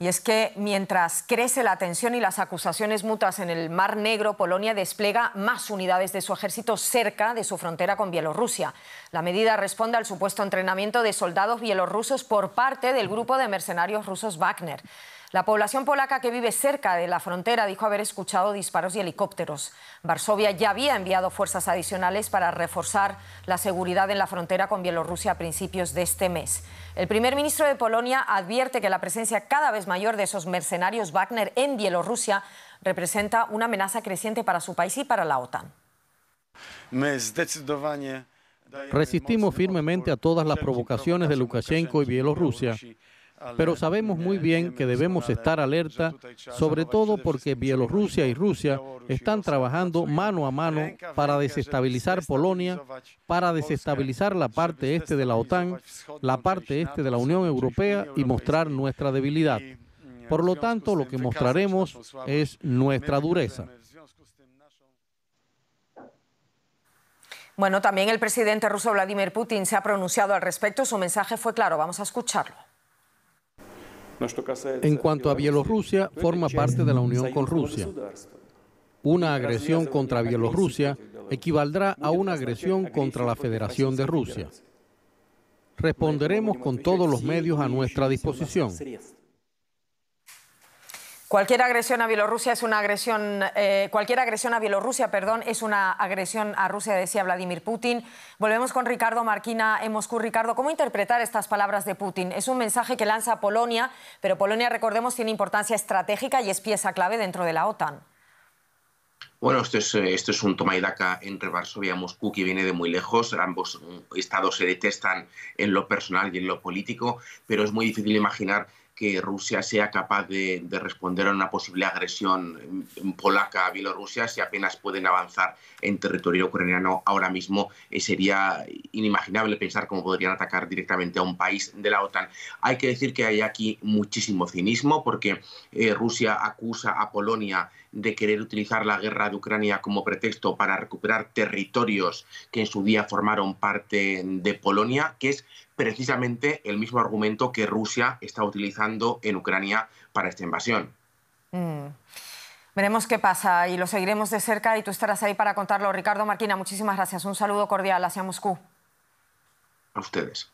Y es que mientras crece la tensión y las acusaciones mutuas en el Mar Negro, Polonia despliega más unidades de su ejército cerca de su frontera con Bielorrusia. La medida responde al supuesto entrenamiento de soldados bielorrusos por parte del grupo de mercenarios rusos Wagner. La población polaca que vive cerca de la frontera dijo haber escuchado disparos y helicópteros. Varsovia ya había enviado fuerzas adicionales para reforzar la seguridad en la frontera con Bielorrusia a principios de este mes. El primer ministro de Polonia advierte que la presencia cada vez mayor de esos mercenarios Wagner en Bielorrusia representa una amenaza creciente para su país y para la OTAN. Resistimos firmemente a todas las provocaciones de Lukashenko y Bielorrusia pero sabemos muy bien que debemos estar alerta, sobre todo porque Bielorrusia y Rusia están trabajando mano a mano para desestabilizar Polonia, para desestabilizar la parte este de la OTAN, la parte este de la Unión Europea y mostrar nuestra debilidad. Por lo tanto, lo que mostraremos es nuestra dureza. Bueno, también el presidente ruso Vladimir Putin se ha pronunciado al respecto. Su mensaje fue claro. Vamos a escucharlo. En cuanto a Bielorrusia, forma parte de la unión con Rusia. Una agresión contra Bielorrusia equivaldrá a una agresión contra la Federación de Rusia. Responderemos con todos los medios a nuestra disposición. Cualquier agresión a Bielorrusia es una agresión, eh, cualquier agresión a Bielorrusia, perdón, es una agresión a Rusia, decía Vladimir Putin. Volvemos con Ricardo Marquina en Moscú. Ricardo, ¿cómo interpretar estas palabras de Putin? Es un mensaje que lanza Polonia, pero Polonia, recordemos, tiene importancia estratégica y es pieza clave dentro de la OTAN. Bueno, esto eh, esto es un toma y daca entre Varsovia y Moscú que viene de muy lejos. Ambos mm, estados se detestan en lo personal y en lo político, pero es muy difícil imaginar que Rusia sea capaz de, responder a una posible agresión polaca a Bielorrusia si apenas pueden avanzar en territorio ucraniano ahora mismo. Eh, sería inimaginable pensar cómo podrían atacar directamente a un país de la OTAN. Hay que decir que hay aquí muchísimo cinismo porque eh, Rusia acusa a Polonia de querer utilizar la guerra de Ucrania como pretexto para recuperar territorios que en su día formaron parte de Polonia, que es precisamente el mismo argumento que Rusia está utilizando en Ucrania para esta invasión. Mm. Veremos qué pasa y lo seguiremos de cerca y tú estarás ahí para contarlo. Ricardo Marquina, muchísimas gracias. Un saludo cordial hacia Moscú. A ustedes.